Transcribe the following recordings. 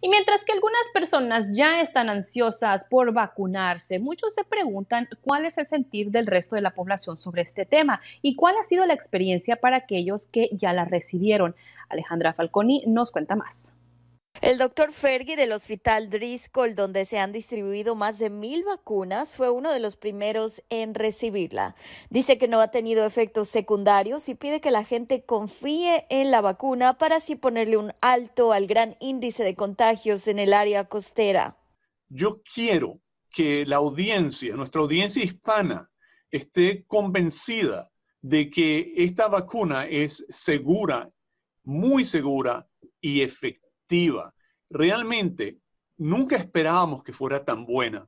Y mientras que algunas personas ya están ansiosas por vacunarse, muchos se preguntan cuál es el sentir del resto de la población sobre este tema y cuál ha sido la experiencia para aquellos que ya la recibieron. Alejandra Falconi nos cuenta más. El doctor Fergie del Hospital Driscoll, donde se han distribuido más de mil vacunas, fue uno de los primeros en recibirla. Dice que no ha tenido efectos secundarios y pide que la gente confíe en la vacuna para así ponerle un alto al gran índice de contagios en el área costera. Yo quiero que la audiencia, nuestra audiencia hispana, esté convencida de que esta vacuna es segura, muy segura y efectiva efectiva. Realmente, nunca esperábamos que fuera tan buena.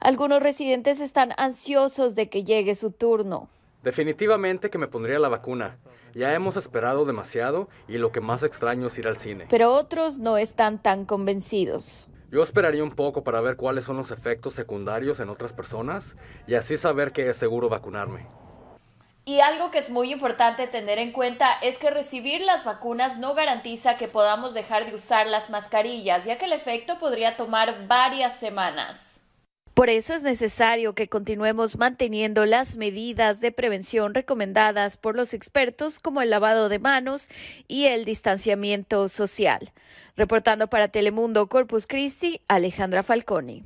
Algunos residentes están ansiosos de que llegue su turno. Definitivamente que me pondría la vacuna. Ya hemos esperado demasiado y lo que más extraño es ir al cine. Pero otros no están tan convencidos. Yo esperaría un poco para ver cuáles son los efectos secundarios en otras personas y así saber que es seguro vacunarme. Y algo que es muy importante tener en cuenta es que recibir las vacunas no garantiza que podamos dejar de usar las mascarillas, ya que el efecto podría tomar varias semanas. Por eso es necesario que continuemos manteniendo las medidas de prevención recomendadas por los expertos como el lavado de manos y el distanciamiento social. Reportando para Telemundo Corpus Christi, Alejandra Falconi.